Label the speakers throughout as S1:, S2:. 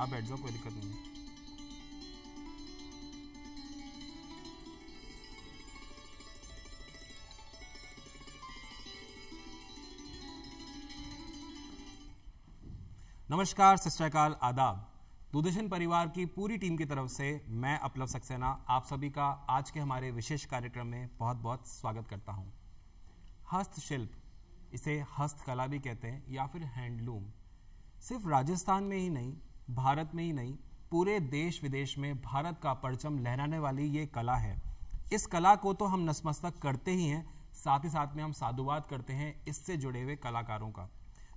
S1: आप बैठ जाओ कोई दिक्कत नहीं है नमस्कार सत्याकाल आदाब दूरदर्शन परिवार की पूरी टीम की तरफ से मैं अपलव सक्सेना आप सभी का आज के हमारे विशेष कार्यक्रम में बहुत बहुत स्वागत करता हूँ हस्तशिल्प इसे हस्तकला भी कहते हैं या फिर हैंडलूम सिर्फ राजस्थान में ही नहीं भारत में ही नहीं पूरे देश विदेश में भारत का परचम लहराने वाली ये कला है इस कला को तो हम नसमस्तक करते ही हैं साथ ही साथ में हम साधुवाद करते हैं इससे जुड़े हुए कलाकारों का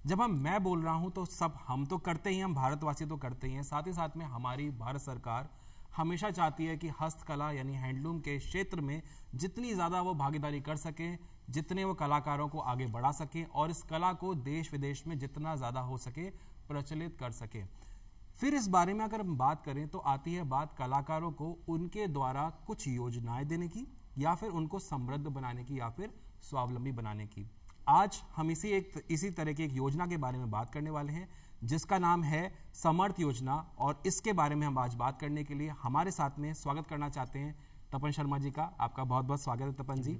S1: जब हम मैं बोल रहा हूँ तो सब हम तो करते ही हम भारतवासी तो करते ही हैं साथ ही साथ में हमारी भारत सरकार हमेशा चाहती है कि हस्तकला यानी हैंडलूम के क्षेत्र में जितनी ज़्यादा वो भागीदारी कर सके जितने वो कलाकारों को आगे बढ़ा सकें और इस कला को देश विदेश में जितना ज़्यादा हो सके प्रचलित कर सके फिर इस बारे में अगर हम बात करें तो आती है बात कलाकारों को उनके द्वारा कुछ योजनाएं देने की या फिर उनको समृद्ध बनाने की या फिर स्वावलंबी बनाने की आज हम इसी एक इसी तरह की एक योजना के बारे में बात करने वाले हैं जिसका नाम है समर्थ योजना और इसके बारे में हम आज बात करने के लिए हमारे साथ में स्वागत करना चाहते हैं तपन शर्मा जी का आपका बहुत बहुत स्वागत है तपन जी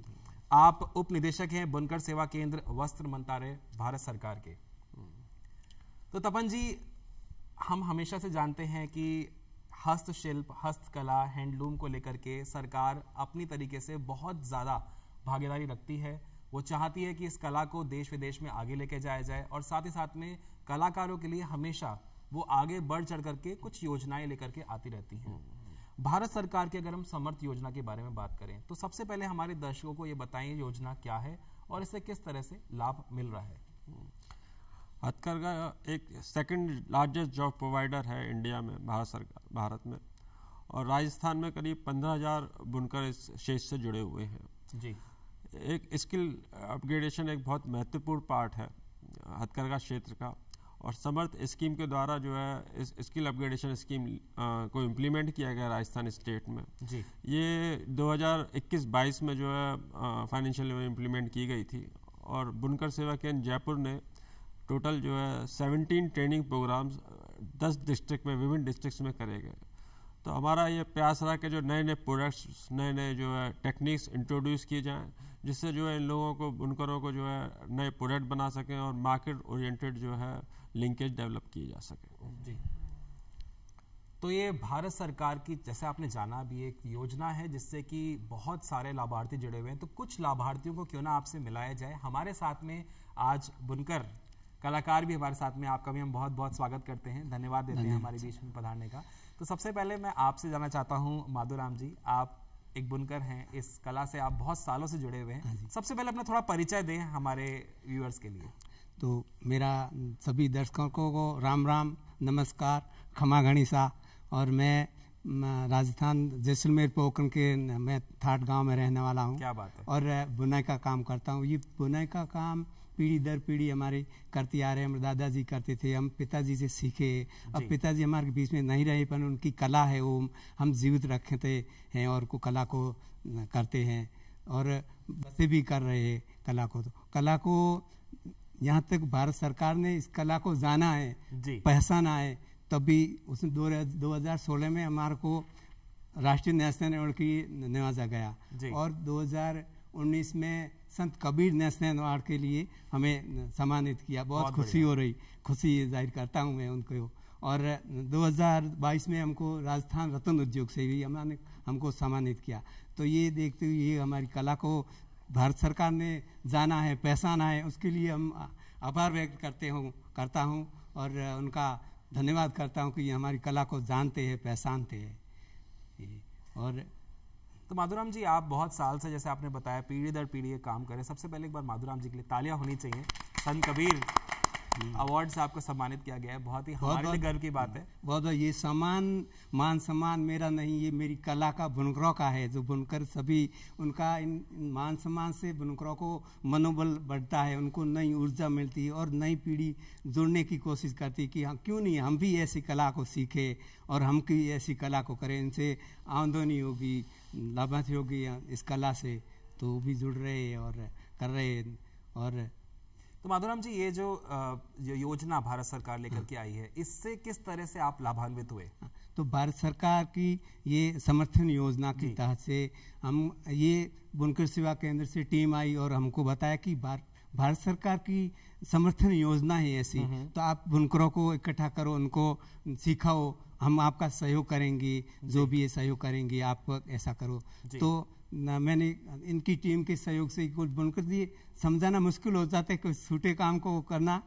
S1: आप उप निदेशक हैं बुनकर सेवा केंद्र वस्त्र मंत्रालय भारत सरकार के तो तपन जी हम हमेशा से जानते हैं कि हस्तशिल्प हस्तकला हैंडलूम को लेकर के सरकार अपनी तरीके से बहुत ज़्यादा भागीदारी रखती है वो चाहती है कि इस कला को देश विदेश में आगे लेके जाया जाए और साथ ही साथ में कलाकारों के लिए हमेशा वो आगे बढ़ चढ़ करके कुछ योजनाएं लेकर के आती रहती हैं भारत सरकार की अगर हम समर्थ योजना के बारे में बात करें तो सबसे पहले हमारे दर्शकों को ये बताएं योजना क्या है और इससे किस तरह से लाभ मिल रहा है
S2: हथकरघा एक सेकंड लार्जेस्ट जॉब प्रोवाइडर है इंडिया में भारत सरकार भारत में और राजस्थान में करीब पंद्रह हज़ार बुनकर इस क्षेत्र से जुड़े हुए हैं जी एक स्किल अपग्रेडेशन एक बहुत महत्वपूर्ण पार्ट है हथकरघा क्षेत्र का और समर्थ स्कीम के द्वारा जो है इस स्किल अपग्रेडेशन स्कीम को इम्प्लीमेंट किया गया राजस्थान स्टेट में जी ये 2021-22 में जो है फाइनेंशियल इम्प्लीमेंट की गई थी और बुनकर सेवा केंद्र जयपुर ने टोटल जो है सेवनटीन ट्रेनिंग प्रोग्राम्स दस डिस्ट्रिक्ट में विभिन्न डिस्ट्रिक्स में करे गए तो हमारा ये प्रयास रहा कि जो नए नए प्रोडक्ट्स नए नए जो है टेक्निक्स इंट्रोड्यूस किए जाएँ जिससे जो है इन लोगों को बुनकरों को जो है नए प्रोडक्ट बना सकें और मार्केट ओरिएंटेड जो है लिंकेज डेवलप किए जा सके
S1: जी तो ये भारत सरकार की जैसे आपने जाना भी एक योजना है जिससे कि बहुत सारे लाभार्थी जुड़े हुए हैं तो कुछ लाभार्थियों को क्यों ना आपसे मिलाया जाए हमारे साथ में आज बुनकर कलाकार भी हमारे साथ में आपका भी हम बहुत बहुत स्वागत करते हैं धन्यवाद देते हैं हमारे बीच में पधारने का तो सबसे पहले मैं आपसे जानना चाहता हूँ माधुराम जी आप एक बुनकर हैं इस कला से आप बहुत सालों से जुड़े हुए हैं हाँ सबसे पहले अपना थोड़ा परिचय दें हमारे व्यूअर्स के लिए
S3: तो मेरा सभी दर्शकों को राम राम नमस्कार खमा घनी सा और मैं राजस्थान जैसलमेर पोखरण के मैं थाट गांव में रहने वाला हूँ क्या बात है और बुनाई का काम करता हूँ ये बुनाई का काम पीढ़ी दर पीढ़ी हमारे करते आ रहे हैं हमारे दादाजी करते थे हम पिताजी से सीखे अब पिताजी हमारे बीच में नहीं रहे पर उनकी कला है वो हम जीवित रखते हैं और को कला को करते हैं और बसे भी कर रहे हैं कला को तो कला को यहाँ तक भारत सरकार ने इस कला को जाना है पहचाना है तभी उसने दो दो हजार सोलह में हमारे को राष्ट्रीय नेशनल अवार्ड की नवाजा गया और 2019 में संत कबीर नेशनल अवार्ड के लिए हमें सम्मानित किया बहुत, बहुत खुशी हो रही खुशी जाहिर करता हूँ मैं उनको और 2022 में हमको राजस्थान रतन उद्योग से भी हमारे हमको सम्मानित किया तो ये देखते हुए ये हमारी कला को भारत सरकार ने जाना है पहचाना है उसके लिए हम आभार व्यक्त करते हूँ करता हूँ और उनका धन्यवाद करता हूँ कि ये हमारी कला को जानते हैं पहचानते हैं और तो
S1: माधुराम जी आप बहुत साल से जैसे आपने बताया पीढ़ी दर पीढ़ी ये काम करें सबसे पहले एक बार माधुराम जी के लिए तालियां होनी चाहिए संत कबीर हम्म। अवार्ड से आपको सम्मानित किया गया है बहुत ही हमारे लिए गर्व की बात है
S3: बहुत बहुत ये सम्मान मान सम्मान मेरा नहीं ये मेरी कला का बुनकरों का है जो बुनकर सभी उनका इन मान सम्मान से बुनकरों को मनोबल बढ़ता है उनको नई ऊर्जा मिलती है और नई पीढ़ी जुड़ने की कोशिश करती है कि हाँ क्यों नहीं हम भी ऐसी कला को सीखें और हम भी ऐसी कला को करें इनसे आमदनी होगी लाभार्थी होगी इस कला से तो वो भी जुड़ रहे हैं और कर रहे हैं और
S1: तो माधुराम जी ये जो, जो योजना भारत सरकार लेकर के आई है इससे किस तरह से
S3: आप लाभान्वित हुए तो भारत सरकार की ये समर्थन योजना के तहत से हम ये बुनकर सेवा केंद्र से टीम आई और हमको बताया कि भारत भारत सरकार की समर्थन योजना ही ऐसी हम्म। तो आप बुनकरों को इकट्ठा करो उनको सिखाओ हम आपका सहयोग करेंगे जो भी ये सहयोग करेंगे आप ऐसा करो तो ना मैंने इनकी टीम के सहयोग से कुछ बनकर दिए समझाना मुश्किल हो जाता है कि छोटे काम को करना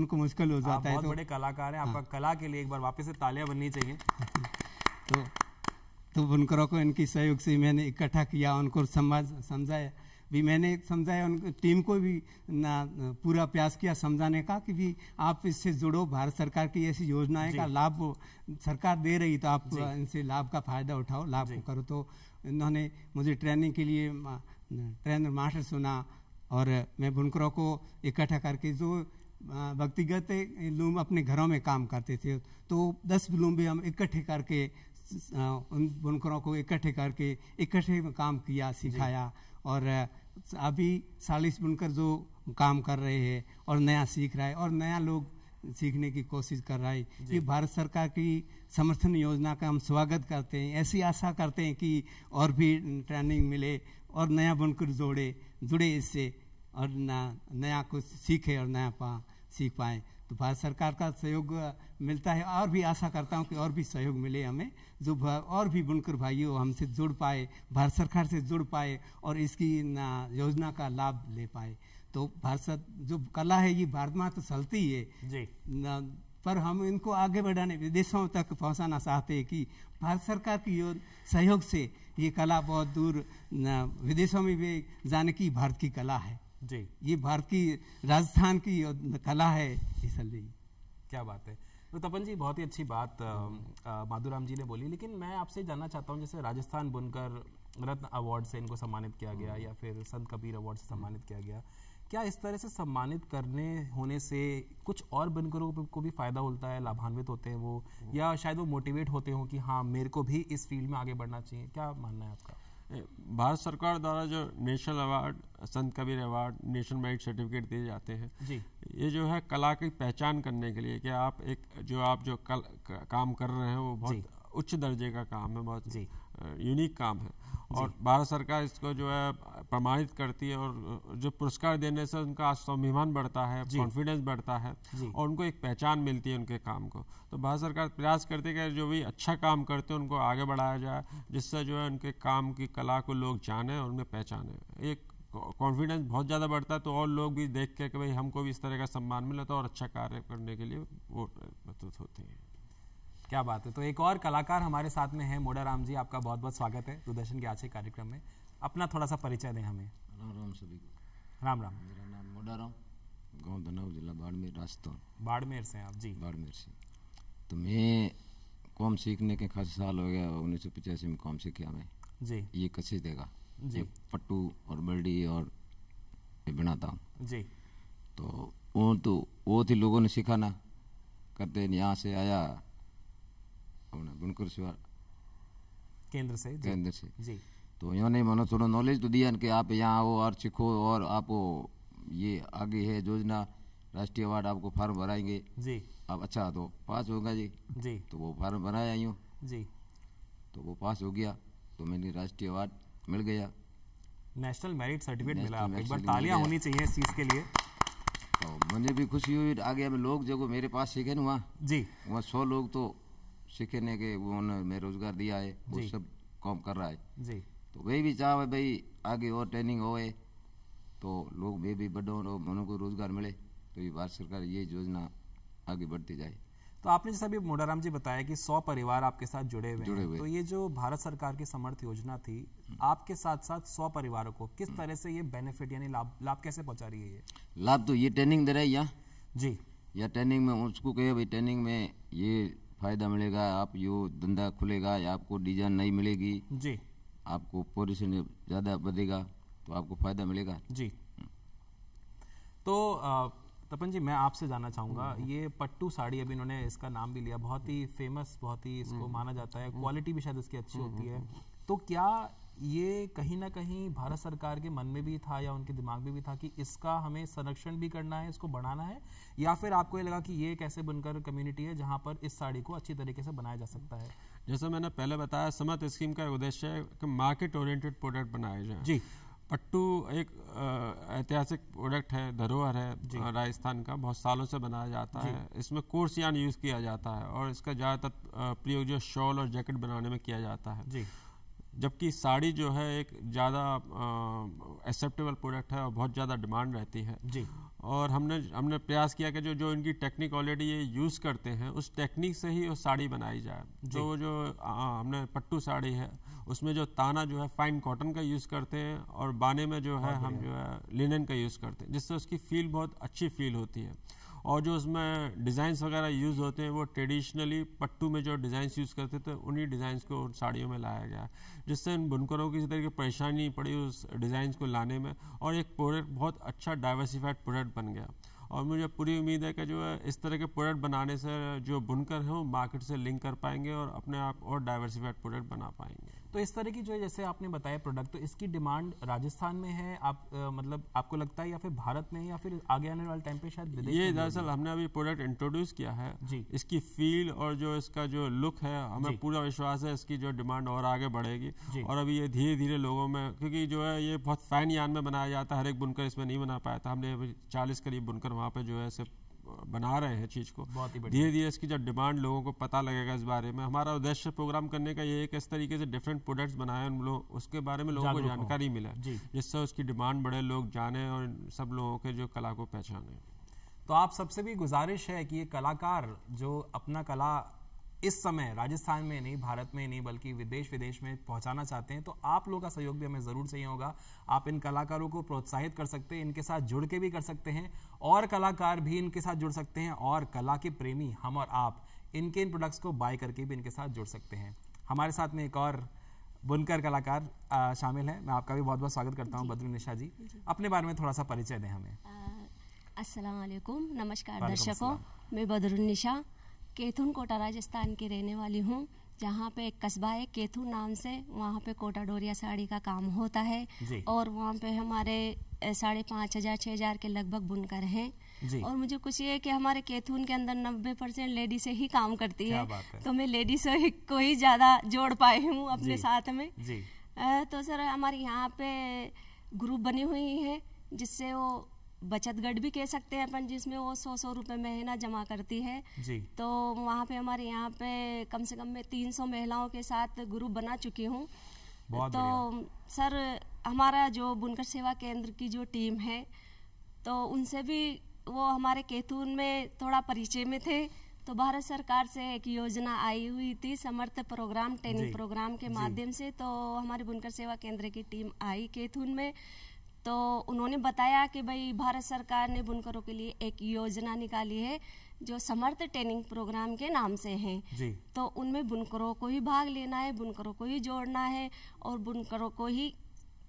S3: उनको मुश्किल हो जाता है बहुत तो, बड़े
S1: कलाकार हैं आपका हाँ। कला के लिए एक बार वापस से तालियां बननी चाहिए
S3: तो तो बुनकरों को इनकी सहयोग से मैंने इकट्ठा किया उनको समझ समझाया भी मैंने समझाया उन टीम को भी ना पूरा प्रयास किया समझाने का कि भी आप इससे जुड़ो भारत सरकार की ऐसी योजनाएं का लाभ सरकार दे रही तो आप इनसे लाभ का फायदा उठाओ लाभ करो तो इन्होंने मुझे ट्रेनिंग के लिए ट्रेनर मास्टर सुना और मैं बुनकरों को इकट्ठा करके जो व्यक्तिगत लूम अपने घरों में काम करते थे तो दस लूम भी हम इकट्ठे करके उन बुनकरों को इकट्ठे करके इकट्ठे काम किया सिखाया और अभी चालीस बनकर जो काम कर रहे हैं और नया सीख रहा है और नया लोग सीखने की कोशिश कर रहा है ये भारत सरकार की समर्थन योजना का हम स्वागत करते हैं ऐसी आशा करते हैं कि और भी ट्रेनिंग मिले और नया बनकर जोड़े जुड़े इससे और ना नया कुछ सीखे और नया पा सीख पाए तो भारत सरकार का सहयोग मिलता है और भी आशा करता हूँ कि और भी सहयोग मिले हमें जो और भी बुनकर भाइयों हमसे जुड़ पाए भारत सरकार से जुड़ पाए और इसकी योजना का लाभ ले पाए तो भारत जो कला है ये भारत में तो चलती है जी पर हम इनको आगे बढ़ाने विदेशों तक पहुंचाना चाहते हैं कि भारत सरकार की सहयोग से ये कला बहुत दूर विदेशों में भी जाने की भारत की कला है जी ये भारत की राजस्थान की कला है इसलिए
S1: क्या बात है तो तपन जी बहुत ही अच्छी बात माधुराम जी ने बोली लेकिन मैं आपसे जानना चाहता हूँ जैसे राजस्थान बुनकर रत्न अवार्ड से इनको सम्मानित किया गया या फिर संत कबीर अवार्ड से सम्मानित किया गया क्या इस तरह से सम्मानित करने होने से कुछ और बुनकरों को भी फ़ायदा होता है लाभान्वित होते हैं वो या शायद वो मोटिवेट होते हों कि हाँ मेरे को भी इस फील्ड में आगे बढ़ना चाहिए क्या मानना है आपका
S2: भारत सरकार द्वारा जो national award Sant Kabir award nation merit certificate दिए जाते हैं जी ये जो है कला की पहचान करने के लिए कि आप एक जो आप जो कल काम कर रहे हैं वो बहुत उच्च दर्जे का काम है बहुत यूनिक काम है और भारत सरकार इसको जो है प्रमाणित करती है और जो पुरस्कार देने से उनका स्वाभिमान बढ़ता है कॉन्फिडेंस बढ़ता है और उनको एक पहचान मिलती है उनके काम को तो भारत सरकार प्रयास करती है कि जो भी अच्छा काम करते हैं उनको आगे बढ़ाया जाए जिससे जो है उनके काम की कला को लोग जाने और उनमें पहचाने एक कॉन्फिडेंस बहुत ज़्यादा बढ़ता है तो और लोग भी देख के कि भाई हमको भी इस
S1: तरह का सम्मान मिला तो और अच्छा कार्य करने के लिए वो प्रस्तुत होते हैं क्या बात है तो एक और कलाकार हमारे साथ में है मोड़ा राम जी आपका बहुत बहुत स्वागत है दूरदर्शन के आज के कार्यक्रम में अपना थोड़ा सा परिचय दें हमें राम राम सभी को राम राम
S4: मेरा नाम मोड़ा राम गाँव धनाव जिला बाड़मेर राजस्थान बाड़मेर से आप जी बाड़मेर से तो मैं कॉम सीखने के खास साल हो गया उन्नीस सौ पिचासी में कॉम सीखा मैं जी ये कशिश देगा जी पट्टू और बल्डी और बिना था जी तो वो तो वो थी लोगों ने सीखा ना करते यहाँ से आया अपने बुनकर शिवार
S1: केंद्र से केंद्र से जी
S4: तो इन्होंने मनो थोड़ा नॉलेज तो दिया कि आप यहाँ आओ और सीखो और आप ये आगे है योजना राष्ट्रीय अवार्ड आपको फार्म भराएंगे जी आप अच्छा तो पास होगा जी जी तो वो फार्म भराया यूँ जी तो वो पास हो गया तो मैंने राष्ट्रीय अवार्ड मिल गया
S1: नेशनल मेरिट सर्टिफिकेट मिला आपको एक बार तालियां होनी चाहिए इस चीज़ के लिए
S4: तो मुझे भी खुशी हुई आ गया लोग जो मेरे पास सीखे ना वहाँ जी वहाँ सौ लोग तो सीखे ने के उन्होंने रोजगार दिया है वो सब काम कर रहा है जी तो वही भी चाह भाई आगे और ट्रेनिंग हो तो लोग वे भी बड़ों उनको रोजगार मिले तो ये भारत सरकार ये योजना आगे बढ़ती जाए
S1: तो आपने जैसा अभी मोडाराम जी बताया कि सौ परिवार आपके साथ जुड़े हुए जुड़े हुए तो ये जो भारत सरकार की समर्थ योजना थी आपके साथ साथ सौ परिवारों को किस तरह से ये बेनिफिट यानी लाभ लाभ कैसे पहुंचा रही है ये
S4: लाभ तो ये ट्रेनिंग दे रहा है या जी या ट्रेनिंग में उसको कहे भाई ट्रेनिंग में ये फायदा मिलेगा आप यो धंधा खुलेगा या आपको डिजाइन नहीं मिलेगी जी आपको पोजिशन ज्यादा बढ़ेगा तो आपको फायदा मिलेगा जी
S1: तो आ, तपन जी मैं आपसे जानना चाहूंगा हम्म। ये पट्टू साड़ी अभी इन्होंने इसका नाम भी लिया बहुत ही फेमस बहुत ही इसको हम्म। माना जाता है क्वालिटी हम्म। भी शायद इसकी अच्छी होती है तो क्या ये कहीं ना कहीं भारत सरकार के मन में भी था या उनके दिमाग में भी था कि इसका हमें संरक्षण भी करना है इसको बढ़ाना है या फिर आपको ये लगा कि ये कैसे बनकर कम्युनिटी है जहाँ पर इस साड़ी को अच्छी तरीके से बनाया जा सकता है
S2: जैसा मैंने पहले बताया समत स्कीम का उद्देश्य है कि मार्केट ओरिएंटेड प्रोडक्ट बनाए जाए जी पट्टू एक ऐतिहासिक प्रोडक्ट है धरोहर है राजस्थान का बहुत सालों से बनाया जाता है इसमें कोर्स यान यूज़ किया जाता है और इसका ज़्यादातर प्रयोग जो शॉल और जैकेट बनाने में किया जाता है जबकि साड़ी जो है एक ज़्यादा एक्सेप्टेबल प्रोडक्ट है और बहुत ज़्यादा डिमांड रहती है जी और हमने हमने प्रयास किया कि जो जो इनकी टेक्निक ऑलरेडी ये यूज़ करते हैं उस टेक्निक से ही वो साड़ी बनाई जाए जो जो आ, हमने पट्टू साड़ी है उसमें जो ताना जो है फाइन कॉटन का यूज़ करते हैं और बाने में जो है हम जो है लिनन का यूज़ करते हैं जिससे उसकी फील बहुत अच्छी फील होती है और जो उसमें डिज़ाइंस वगैरह यूज़ होते हैं वो ट्रेडिशनली पट्टू में जो डिज़ाइंस यूज़ करते थे उन्हीं डिज़ाइंस को उन साड़ियों में लाया गया जिससे इन बुनकरों की किसी तरह की परेशानी पड़ी उस डिज़ाइंस को लाने में और एक प्रोडक्ट बहुत अच्छा डाइवर्सिफाइड प्रोडक्ट बन गया और मुझे पूरी उम्मीद है कि जो है इस तरह के प्रोडक्ट बनाने से जो बुनकर हैं वो मार्केट से लिंक कर पाएंगे और अपने आप और डाइवर्सिफाइड प्रोडक्ट बना पाएंगे
S1: तो इस तरह की जो है जैसे आपने बताया प्रोडक्ट तो इसकी डिमांड राजस्थान में है आप आ, मतलब आपको लगता है या फिर भारत में या फिर आगे आने वाले टाइम पे शायद ये दरअसल
S2: हमने अभी प्रोडक्ट इंट्रोड्यूस किया है जी इसकी फील और जो इसका जो लुक है हमें पूरा विश्वास है इसकी जो डिमांड और आगे बढ़ेगी और अभी ये धीरे धीरे लोगों में क्योंकि जो है ये बहुत फाइन यान में बनाया जाता है हर एक बुनकर इसमें नहीं बना पाया था हमने चालीस करीब बुनकर वहाँ पर जो है सिर्फ बना रहे हैं चीज़ को धीरे धीरे इसकी जब डिमांड लोगों को पता लगेगा इस बारे में हमारा उद्देश्य प्रोग्राम करने का ये है कि इस तरीके से डिफरेंट प्रोडक्ट्स बनाए उन लोग उसके बारे में लोगों को जानकारी मिले जिससे उसकी डिमांड बढ़े लोग जाने और सब लोगों के जो कला को पहचाने
S1: तो आप सबसे भी गुजारिश है कि ये कलाकार जो अपना कला इस समय राजस्थान में नहीं भारत में नहीं बल्कि विदेश विदेश में पहुंचाना चाहते हैं तो आप लोगों का सहयोग भी हमें ज़रूर चाहिए होगा आप इन कलाकारों को प्रोत्साहित कर सकते हैं इनके साथ जुड़ के भी कर सकते हैं और कलाकार भी इनके साथ जुड़ सकते हैं और कला के प्रेमी हम और आप इनके इन प्रोडक्ट्स को बाय करके भी इनके साथ जुड़ सकते हैं हमारे साथ में एक और बुनकर कलाकार आ, शामिल हैं मैं आपका भी बहुत बहुत स्वागत करता हूँ बद्री निशा जी।, अपने बारे में थोड़ा सा परिचय दें हमें
S5: अस्सलाम नमस्कार दर्शकों मैं बदरुल निशा केथुन कोटा राजस्थान की रहने वाली हूँ जहाँ पे एक कस्बा है केथू नाम से वहाँ पे कोटा डोरिया साड़ी का काम होता है और वहाँ पे हमारे साढ़े पाँच हजार छः हजार के लगभग बुनकर हैं और मुझे कुछ ये कि हमारे केथून के अंदर नब्बे परसेंट लेडी से ही काम करती है।, है तो मैं लेडीज को ही ज़्यादा जोड़ पाई हूँ अपने साथ में तो सर हमारे यहाँ पे ग्रुप बनी हुई है जिससे वो बचत गढ़ भी कह सकते हैं अपन जिसमें वो सौ सौ रुपये महीना जमा करती है जी तो वहाँ पे हमारे यहाँ पे कम से कम मैं तीन सौ महिलाओं के साथ ग्रुप बना चुकी हूँ तो सर हमारा जो बुनकर सेवा केंद्र की जो टीम है तो उनसे भी वो हमारे केतून में थोड़ा परिचय में थे तो भारत सरकार से एक योजना आई हुई थी समर्थ प्रोग्राम ट्रेनिंग प्रोग्राम के माध्यम से तो हमारे बुनकर सेवा केंद्र की टीम आई कैथून में तो उन्होंने बताया कि भाई भारत सरकार ने बुनकरों के लिए एक योजना निकाली है जो समर्थ ट्रेनिंग प्रोग्राम के नाम से है तो उनमें बुनकरों को ही भाग लेना है बुनकरों को ही जोड़ना है और बुनकरों को ही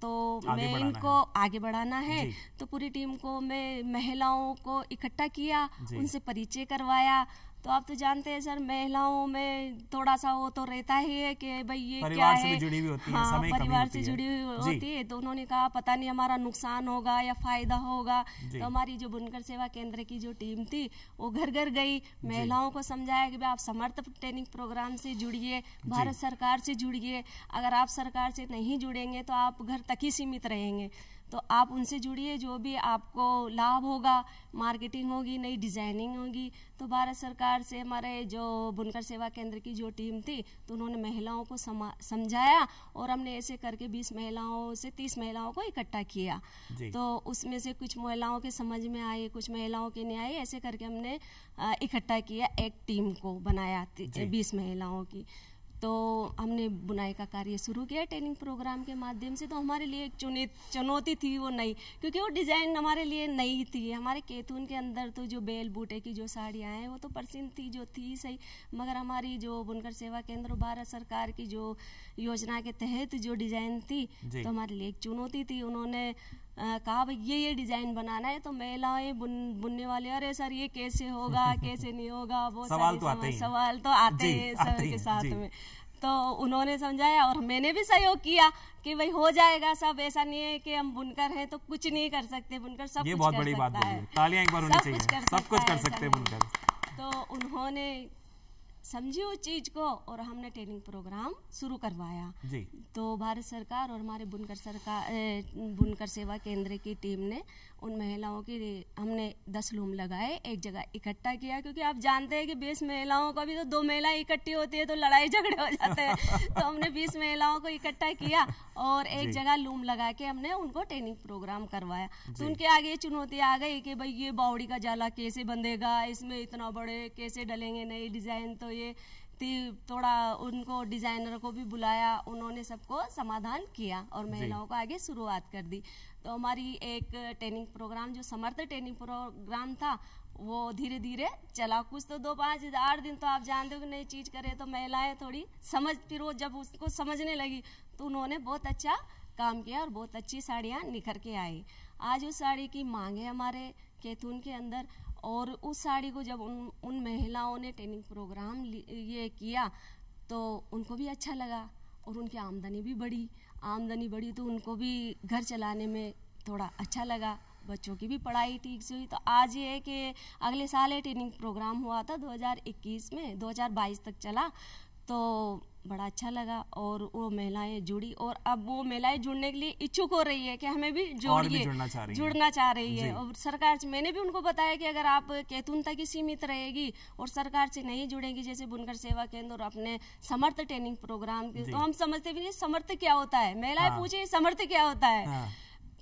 S5: तो मैं इनको आगे बढ़ाना है तो पूरी टीम को मैं महिलाओं को इकट्ठा किया उनसे परिचय करवाया तो आप तो जानते हैं सर महिलाओं में थोड़ा सा वो तो रहता ही है कि भाई ये क्या है से जुड़ी हुई होती हाँ, है समय परिवार से जुड़ी हुई होती है तो उन्होंने कहा पता नहीं हमारा नुकसान होगा या फायदा होगा तो हमारी जो बुनकर सेवा केंद्र की जो टीम थी वो घर घर गई महिलाओं को समझाया कि आप समर्थ ट्रेनिंग प्रोग्राम से जुड़िए भारत सरकार से जुड़िए अगर आप सरकार से नहीं जुड़ेंगे तो आप घर तक ही सीमित रहेंगे तो आप उनसे जुड़िए जो भी आपको लाभ होगा मार्केटिंग होगी नई डिजाइनिंग होगी तो भारत सरकार से हमारे जो बुनकर सेवा केंद्र की जो टीम थी तो उन्होंने महिलाओं को समझाया और हमने ऐसे करके 20 महिलाओं से 30 महिलाओं को इकट्ठा किया तो उसमें से कुछ महिलाओं के समझ में आई कुछ महिलाओं के नहीं आई ऐसे करके हमने इकट्ठा किया एक टीम को बनाया बीस महिलाओं की तो हमने बुनाई का कार्य शुरू किया ट्रेनिंग प्रोग्राम के माध्यम से तो हमारे लिए एक चुनौती थी वो नई क्योंकि वो डिज़ाइन हमारे लिए नई थी हमारे केतून के अंदर तो जो बेल बूटे की जो साड़ियाँ हैं वो तो प्रसिद्ध थी जो थी सही मगर हमारी जो बुनकर सेवा केंद्र भारत सरकार की जो योजना के तहत जो डिज़ाइन थी तो हमारे लिए एक चुनौती थी उन्होंने कहा भाई ये ये डिजाइन बनाना है तो महिलाएं बुन बुनने वाले अरे सर ये कैसे होगा कैसे नहीं होगा वो सवाल तो आते सवाल तो आते हैं सर के साथ में तो उन्होंने समझाया और मैंने भी सहयोग किया कि भाई हो जाएगा सब ऐसा नहीं है कि हम बुनकर हैं तो कुछ नहीं कर सकते बुनकर सब ये बहुत बड़ी बात है तालियां एक बार होनी चाहिए सब कुछ कर सकते हैं बुनकर तो उन्होंने समझी उस चीज को और हमने ट्रेनिंग प्रोग्राम शुरू करवाया जी तो भारत सरकार और हमारे बुनकर सरकार बुनकर सेवा केंद्र की टीम ने उन महिलाओं की हमने दस लूम लगाए एक जगह इकट्ठा किया क्योंकि आप जानते हैं कि बीस महिलाओं का भी तो दो महिला इकट्ठी होती है तो लड़ाई झगड़े हो जाते हैं तो हमने बीस महिलाओं को इकट्ठा किया और एक जगह लूम लगा के हमने उनको ट्रेनिंग प्रोग्राम करवाया तो उनके आगे ये चुनौती आ गई कि भाई ये बावड़ी का जाला कैसे बंधेगा इसमें इतना बड़े कैसे डलेंगे नई डिजाइन तो ये थोड़ा उनको डिजाइनर को भी बुलाया उन्होंने सबको समाधान किया और महिलाओं को आगे शुरुआत कर दी तो हमारी एक ट्रेनिंग प्रोग्राम जो समर्थ ट्रेनिंग प्रोग्राम था वो धीरे धीरे चला कुछ तो दो पाँच आठ दिन तो आप जानते हो कि नई चीज करे तो महिलाएं थोड़ी समझ फिर वो जब उसको समझने लगी तो उन्होंने बहुत अच्छा काम किया और बहुत अच्छी साड़ियाँ निखर के आई आज उस साड़ी की मांग है हमारे केतून के अंदर और उस साड़ी को जब उन उन महिलाओं ने ट्रेनिंग प्रोग्राम ये किया तो उनको भी अच्छा लगा और उनकी आमदनी भी बढ़ी आमदनी बढ़ी तो उनको भी घर चलाने में थोड़ा अच्छा लगा बच्चों की भी पढ़ाई ठीक से हुई तो आज ये है कि अगले साल ये ट्रेनिंग प्रोग्राम हुआ था 2021 में 2022 तक चला तो बड़ा अच्छा लगा और वो महिलाएं जुड़ी और अब वो महिलाएं जुड़ने के लिए इच्छुक हो रही है कि हमें भी जोड़िए जुड़ना चाह रही, रही है और सरकार से मैंने भी उनको बताया कि अगर आप कैतून तक ही सीमित रहेगी और सरकार से नहीं जुड़ेगी जैसे बुनकर सेवा केंद्र और अपने समर्थ ट्रेनिंग प्रोग्राम तो हम समझते भी नहीं समर्थ क्या होता है महिलाएं हाँ। पूछे समर्थ क्या होता है हाँ।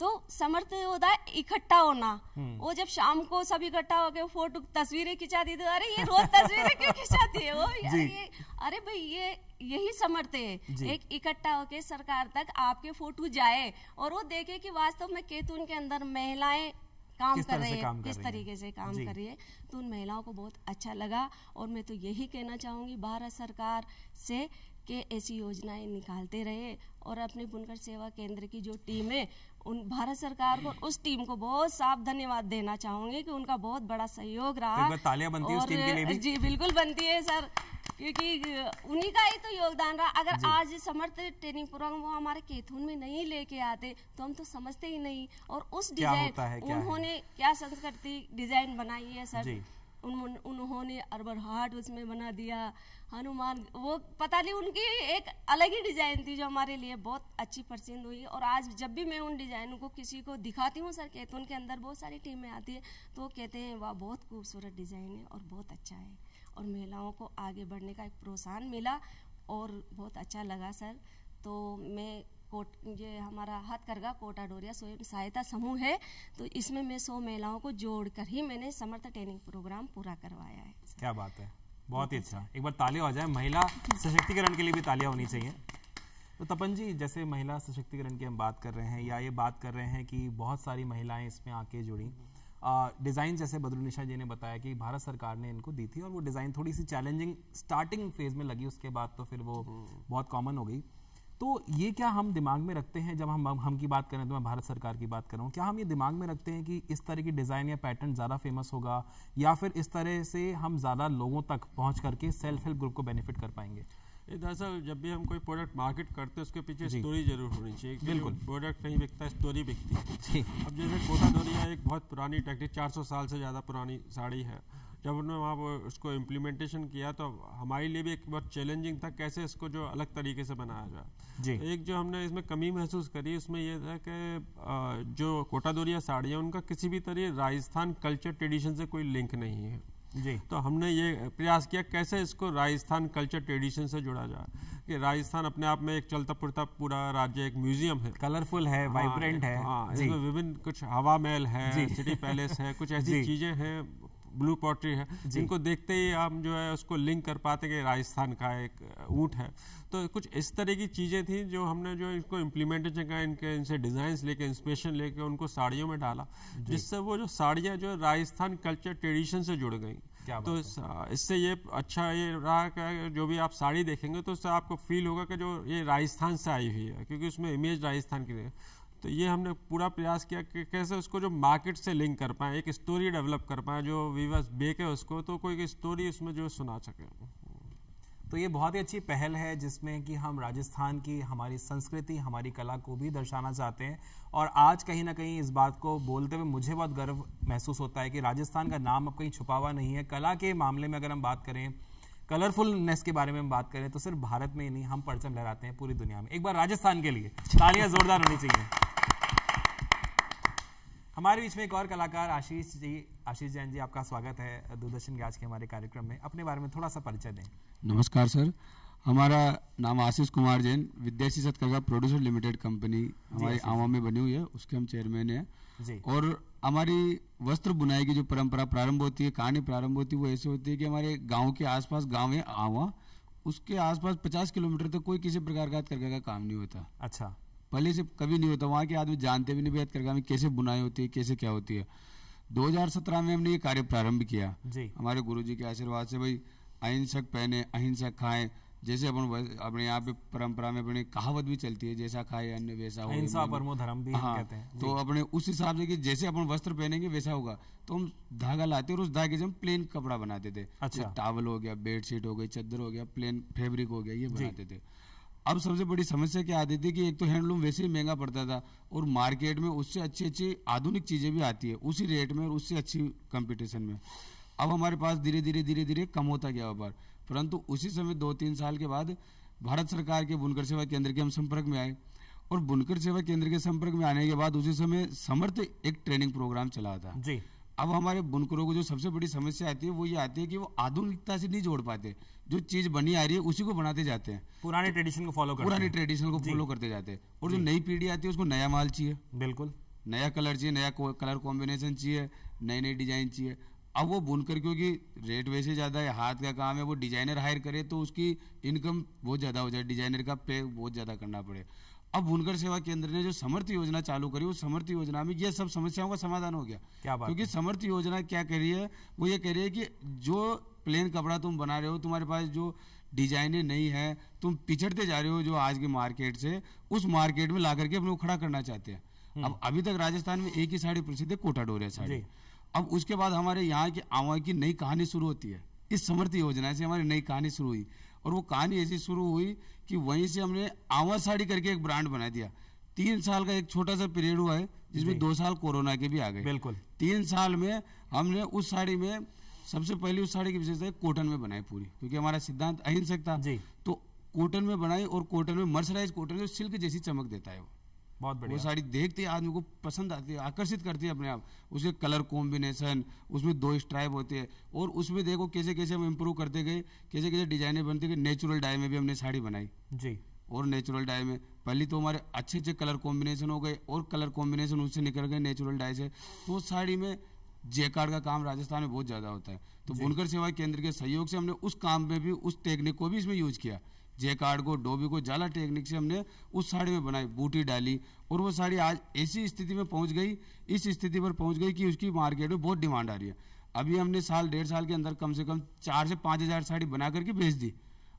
S5: तो समर्थ होता है इकट्ठा होना हम्म। वो जब शाम को सब इकट्ठा होकर फोटो तस्वीरें खिंचाती तो अरे ये रोज तस्वीरें क्यों खिंचाती है वो ये अरे भाई ये यही समर्थ है एक इकट्ठा होके सरकार तक आपके फोटो जाए और वो देखे कि वास्तव में केतुन के अंदर महिलाएं काम कर रही है किस तरीके से काम कर रही है तो उन महिलाओं को बहुत अच्छा लगा और मैं तो यही कहना चाहूंगी भारत सरकार से कि ऐसी योजनाएं निकालते रहे और अपने बुनकर सेवा केंद्र की जो टीम है उन भारत सरकार को उस टीम को बहुत साफ धन्यवाद देना चाहूंगे कि उनका बहुत बड़ा सहयोग रहा तो तालियां बनती है उस टीम के लिए भी जी बिल्कुल बनती है सर क्योंकि उन्हीं का ही तो योगदान रहा अगर आज समर्थ ट्रेनिंग प्रोग्राम वो हमारे केथुन में नहीं लेके आते तो हम तो समझते ही नहीं और उस डिजाइन उन्होंने क्या संस्कृति डिजाइन बनाई है सर उन्होंने अरबर हाट उसमें बना दिया हनुमान वो पता नहीं उनकी एक अलग ही डिज़ाइन थी जो हमारे लिए बहुत अच्छी पसंद हुई और आज जब भी मैं उन डिज़ाइनों को किसी को दिखाती हूँ सर कहते हैं उनके अंदर बहुत सारी टीमें आती है तो वो कहते हैं वाह बहुत खूबसूरत डिज़ाइन है और बहुत अच्छा है और महिलाओं को आगे बढ़ने का एक प्रोत्साहन मिला और बहुत अच्छा लगा सर तो मैं कोट ये हमारा हाथ करगा कोटा डोरिया स्वयं सहायता समूह है तो इसमें मैं सौ महिलाओं को जोड़कर ही मैंने समर्थ ट्रेनिंग प्रोग्राम पूरा करवाया है
S1: क्या बात है बहुत ही अच्छा एक बार तालियां हो जाए महिला सशक्तिकरण के लिए भी तालियां होनी चाहिए तो तपन जी जैसे महिला सशक्तिकरण की हम बात कर रहे हैं या ये बात कर रहे हैं कि बहुत सारी महिलाएं इसमें आके जुड़ी डिज़ाइन जैसे बदरुनिशा जी ने बताया कि भारत सरकार ने इनको दी थी और वो डिज़ाइन थोड़ी सी चैलेंजिंग स्टार्टिंग फेज में लगी उसके बाद तो फिर वो हम्म। बहुत कॉमन हो गई तो ये क्या हम दिमाग में रखते हैं जब हम हम की बात करें तो मैं भारत सरकार की बात कर रहा हूँ क्या हम ये दिमाग में रखते हैं कि इस तरह की डिज़ाइन या पैटर्न ज़्यादा फेमस होगा या फिर इस तरह से हम ज़्यादा लोगों तक पहुँच करके सेल्फ हेल्प ग्रुप को बेनिफिट कर पाएंगे
S2: दरअसल जब भी हम कोई प्रोडक्ट मार्केट करते हैं उसके पीछे स्टोरी जरूर होनी चाहिए बिल्कुल प्रोडक्ट नहीं बिकता स्टोरी बिकती है अब जैसे कोटा डोरिया एक बहुत पुरानी टेक्निक 400 साल से ज़्यादा पुरानी साड़ी है जब उन्होंने वहाँ पर उसको इम्प्लीमेंटेशन किया तो हमारे लिए भी एक बहुत चैलेंजिंग था कैसे इसको जो अलग तरीके से बनाया जाए जी एक जो हमने इसमें कमी महसूस करी उसमें यह था कि जो कोटा साड़ियाँ उनका किसी भी तरह राजस्थान कल्चर ट्रेडिशन से कोई लिंक नहीं है जी तो हमने ये प्रयास किया कैसे इसको राजस्थान कल्चर ट्रेडिशन से जुड़ा जाए कि राजस्थान अपने आप में एक चलता पुरता पूरा राज्य एक म्यूजियम है कलरफुल है वाइब्रेंट हाँ, है हाँ इसमें विभिन्न कुछ हवा महल है सिटी पैलेस है कुछ ऐसी चीज़ें हैं ब्लू पॉटरी है इनको देखते ही हम जो है उसको लिंक कर पाते कि राजस्थान का एक ऊँट है तो कुछ इस तरह की चीज़ें थी जो हमने जो इसको इम्प्लीमेंटेशन का इनके इनसे डिज़ाइंस लेके इंस्पिरेशन लेके उनको साड़ियों में डाला जिससे वो जो साड़ियाँ जो राजस्थान कल्चर ट्रेडिशन से जुड़ गई तो इससे ये अच्छा ये रहा कि जो भी आप साड़ी देखेंगे तो उससे आपको फील होगा कि जो ये राजस्थान से आई हुई है क्योंकि उसमें इमेज राजस्थान की तो ये हमने पूरा प्रयास किया कि कैसे उसको जो मार्केट से लिंक कर पाएँ एक स्टोरी डेवलप कर
S1: पाएँ जो व्यूवर्स बेके उसको तो कोई स्टोरी उसमें जो सुना सके तो ये बहुत ही अच्छी पहल है जिसमें कि हम राजस्थान की हमारी संस्कृति हमारी कला को भी दर्शाना चाहते हैं और आज कहीं ना कहीं इस बात को बोलते हुए मुझे बहुत गर्व महसूस होता है कि राजस्थान का नाम अब कहीं छुपा हुआ नहीं है कला के मामले में अगर हम बात करें कलरफुलनेस के बारे में हम बात करें तो सिर्फ भारत में ही नहीं हम परचम लहराते हैं पूरी दुनिया में एक बार राजस्थान के लिए तालियां जोरदार होनी चाहिए हमारे बीच में एक और कलाकार आशीष जी आशीष जैन जी आपका स्वागत है दूरदर्शन के आज के हमारे कार्यक्रम में अपने बारे में थोड़ा सा परिचय दें
S6: नमस्कार सर हमारा नाम आशीष कुमार जैन विद्यार्थी सत्कर्गा प्रोड्यूसर लिमिटेड कंपनी हमारी आवा में बनी हुई है उसके हम चेयरमैन हैं और हमारी वस्त्र बुनाई की जो परंपरा प्रारंभ होती है कहानी प्रारंभ होती है वो ऐसे होती है कि हमारे गांव के आसपास गांव है आवा उसके आसपास 50 किलोमीटर तक कोई किसी प्रकार का हथकरघा का काम नहीं होता अच्छा पहले से कभी नहीं होता वहाँ के आदमी जानते भी नहीं बेहद करगा में कैसे बुनाई होती है कैसे क्या होती है 2017 में हमने ये कार्य प्रारंभ किया हमारे गुरु जी के आशीर्वाद से भाई अहिंसक पहने अहिंसक खाएं जैसे अपन अपने यहाँ पे परंपरा में अपनी कहावत भी चलती है जैसा खाए अन्य वैसा हो परमो धर्म भी हाँ, कहते हैं तो अपने उस हिसाब से कि जैसे अपन वस्त्र पहनेंगे वैसा होगा तो हम धागा लाते और उस धागे से हम प्लेन कपड़ा बनाते थे अच्छा टावल हो गया बेडशीट हो गई चादर हो गया प्लेन फेब्रिक हो गया ये बनाते थे अब सबसे बड़ी समस्या क्या आती थी कि एक तो हैंडलूम वैसे ही महंगा पड़ता था और मार्केट में उससे अच्छी अच्छी आधुनिक चीज़ें भी आती है उसी रेट में और उससे अच्छी कंपटीशन में अब हमारे पास धीरे धीरे धीरे धीरे कम होता गया व्यापार परंतु उसी समय दो तीन साल के बाद भारत सरकार के बुनकर सेवा केंद्र के हम संपर्क में आए और बुनकर सेवा केंद्र के संपर्क में आने के बाद उसी समय समर्थ एक ट्रेनिंग प्रोग्राम चला था जी अब हमारे बुनकरों को जो सबसे बड़ी समस्या आती है वो ये आती है कि वो आधुनिकता से नहीं जोड़ पाते जो चीज बनी आ रही है उसी को बनाते जाते हैं पुराने ट्रेडिशन को फॉलो करते पुराने ट्रेडिशन को फॉलो करते जाते हैं और जो नई पीढ़ी आती है उसको नया माल चाहिए बिल्कुल नया कलर चाहिए नया कलर कॉम्बिनेशन चाहिए नई नई डिजाइन चाहिए अब वो बुनकर क्योंकि रेट वैसे ज़्यादा है हाथ का काम है वो डिजाइनर हायर करे तो उसकी इनकम बहुत ज़्यादा हो जाए डिजाइनर का पे बहुत ज़्यादा करना पड़े अब बुनकर सेवा केंद्र ने जो समर्थ योजना चालू करी उस समर्थ योजना में ये सब समस्याओं का समाधान हो गया क्या बात क्योंकि समर्थ योजना क्या कह रही है वो ये कह रही है कि जो प्लेन कपड़ा तुम बना रहे हो तुम्हारे पास जो डिजाइने नहीं है तुम पिछड़ते जा रहे हो जो आज के मार्केट से उस मार्केट में ला करके अपने खड़ा करना चाहते हैं हम्म। अब अभी तक राजस्थान में एक ही साड़ी प्रसिद्ध है कोटा डोरिया साड़ी अब उसके बाद हमारे यहाँ की आवा की नई कहानी शुरू होती है इस समर्थ योजना से हमारी नई कहानी शुरू हुई और वो कहानी ऐसी शुरू हुई कि वहीं से हमने आवा साड़ी करके एक ब्रांड बना दिया तीन साल का एक छोटा सा पीरियड हुआ है जिसमें दो साल कोरोना के भी आ गए बिल्कुल तीन साल में हमने उस साड़ी में सबसे पहले उस साड़ी की विशेषता कॉटन में बनाई पूरी क्योंकि हमारा सिद्धांत अहिंसक था तो कॉटन में बनाई और कॉटन में मर्सराइज कॉटन सिल्क जैसी चमक देता है वो बहुत बढ़िया वो साड़ी देखते ही आदमी को पसंद आती है आकर्षित करती है अपने आप उसके कलर कॉम्बिनेशन उसमें दो स्ट्राइप होते हैं और उसमें देखो कैसे कैसे हम इम्प्रूव करते गए कैसे कैसे डिजाइने बनते गए नेचुरल डाई में भी हमने साड़ी बनाई जी और नेचुरल डाई में पहले तो हमारे अच्छे अच्छे कलर कॉम्बिनेशन हो गए और कलर कॉम्बिनेशन उससे निकल गए नेचुरल डाई से तो साड़ी में जेकार्ड का काम राजस्थान में बहुत ज़्यादा होता है तो बुनकर सेवा केंद्र के सहयोग से हमने उस काम में भी उस टेक्निक को भी इसमें यूज किया जे कार्ड को डोबी को जाला टेक्निक से हमने उस साड़ी में बनाई बूटी डाली और वो साड़ी आज ऐसी स्थिति में पहुंच गई इस स्थिति पर पहुंच गई कि उसकी मार्केट में बहुत डिमांड आ रही है अभी हमने साल डेढ़ साल के अंदर कम से कम चार से पाँच हज़ार साड़ी बना करके बेच दी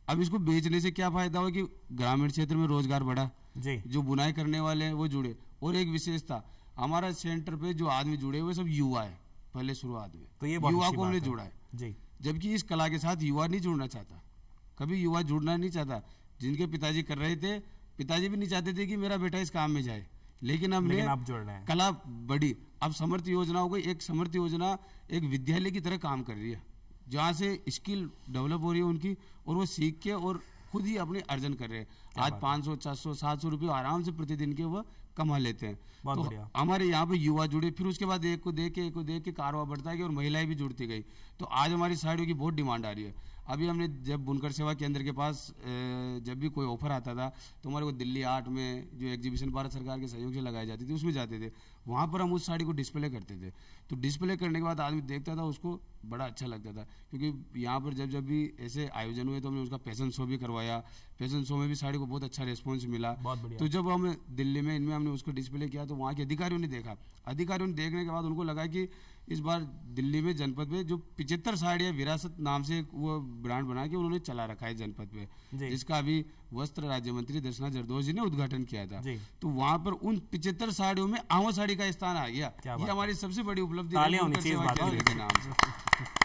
S6: अब इसको बेचने से क्या फायदा हुआ कि ग्रामीण क्षेत्र में रोजगार बढ़ा जी जो बुनाई करने वाले हैं वो जुड़े और एक विशेषता हमारा सेंटर पे जो आदमी जुड़े हुए सब युवा है पहले शुरुआत में तो ये युवा को हमने जुड़ा है जी जबकि इस कला के साथ युवा नहीं जुड़ना चाहता कभी युवा जुड़ना नहीं चाहता जिनके पिताजी कर रहे थे पिताजी भी नहीं चाहते थे कि मेरा बेटा इस काम में जाए लेकिन अब लेकिन आप जोड़ रहे हैं कला बड़ी अब समर्थ योजना हो गई एक समर्थ योजना एक विद्यालय की तरह काम कर रही है जहाँ से स्किल डेवलप हो रही है उनकी और वो सीख के और खुद ही अपने अर्जन कर रहे हैं आज पाँच सौ छह सौ सात सौ रुपये आराम से प्रतिदिन के वह कमा लेते हैं तो हमारे यहाँ पे युवा जुड़े फिर उसके बाद एक को देख के एक को देख के कारवा बढ़ता गया और महिलाएं भी जुड़ती गई तो आज हमारी साड़ियों की बहुत डिमांड आ रही है अभी हमने जब बुनकर सेवा केंद्र के पास जब भी कोई ऑफर आता था तो हमारे को दिल्ली आर्ट में जो एग्जीबिशन भारत सरकार के सहयोग से लगाई जाती थी उसमें जाते थे वहाँ पर हम उस साड़ी को डिस्प्ले करते थे तो डिस्प्ले करने के बाद आदमी देखता था उसको बड़ा अच्छा लगता था क्योंकि यहाँ पर जब जब भी ऐसे आयोजन हुए तो हमने उसका फैशन शो भी करवाया फैशन शो में भी साड़ी को बहुत अच्छा रिस्पॉन्स मिला तो जब हम दिल्ली में इनमें हमने उसको डिस्प्ले किया तो वहाँ के अधिकारियों ने देखा अधिकारियों ने देखने के बाद उनको लगा कि इस बार दिल्ली में जनपद में जो पिछहत्तर साड़ियाँ विरासत नाम से वो ब्रांड बना के उन्होंने चला रखा है जनपद में जिसका अभी वस्त्र राज्य मंत्री दर्शना जरदोज जी ने उद्घाटन किया था तो वहाँ पर उन पिछहत्तर साड़ियों में आवा साड़ी का स्थान आ गया ये हमारी सबसे बड़ी उपलब्धि नाम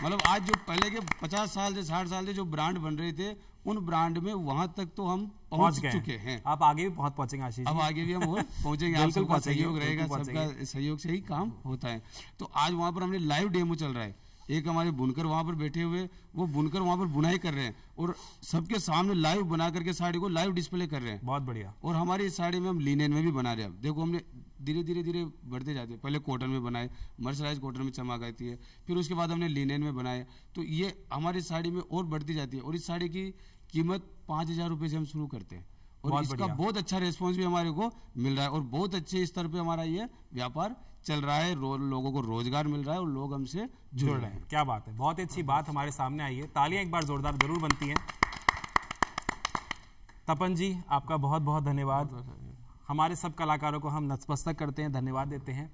S6: मतलब आज जो पहले के पचास साल से साठ साल से जो ब्रांड बन रहे थे उन ब्रांड में वहां तक तो हम पहुंच चुके हैं आप आगे भी बहुत पहुंचेंगे आशीष अब आगे भी हम पहुंचेंगे आपका सबका सहयोग रहेगा सबका सहयोग से ही काम होता है तो आज वहां पर हमने लाइव डेमो चल रहा है एक हमारे बुनकर वहाँ पर बैठे हुए वो बुनकर वहाँ पर बुनाई कर रहे हैं और सबके सामने लाइव बना करके साड़ी को लाइव डिस्प्ले कर रहे हैं बहुत बढ़िया और हमारी साड़ी में हम लिनेन में भी बना रहे हैं देखो हमने धीरे धीरे धीरे बढ़ते जाते हैं पहले कॉटन में बनाए मर्सराइज कॉटन में चमक आती है फिर उसके बाद हमने लिनन में बनाए तो ये हमारी साड़ी में और बढ़ती जाती है और इस साड़ी की कीमत पाँच हज़ार रुपये से हम शुरू करते हैं और इसका बहुत अच्छा रिस्पॉन्स भी हमारे को मिल रहा है और बहुत अच्छे स्तर पर हमारा ये व्यापार चल रहा है लोगों को रोजगार मिल रहा है और लोग हमसे
S1: जुड़ रहे हैं क्या बात है बहुत अच्छी बात हमारे सामने आई है तालियां एक बार जोरदार जरूर बनती हैं तपन जी आपका बहुत बहुत धन्यवाद हमारे सब कलाकारों को हम नतमस्तक करते हैं धन्यवाद देते हैं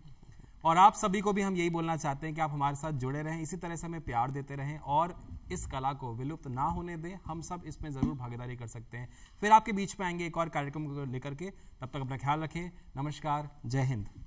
S1: और आप सभी को भी हम यही बोलना चाहते हैं कि आप हमारे साथ जुड़े रहें इसी तरह से हमें प्यार देते रहें और इस कला को विलुप्त ना होने दें हम सब इसमें ज़रूर भागीदारी कर सकते हैं फिर आपके बीच में आएंगे एक और कार्यक्रम को लेकर के तब तक अपना ख्याल रखें नमस्कार जय हिंद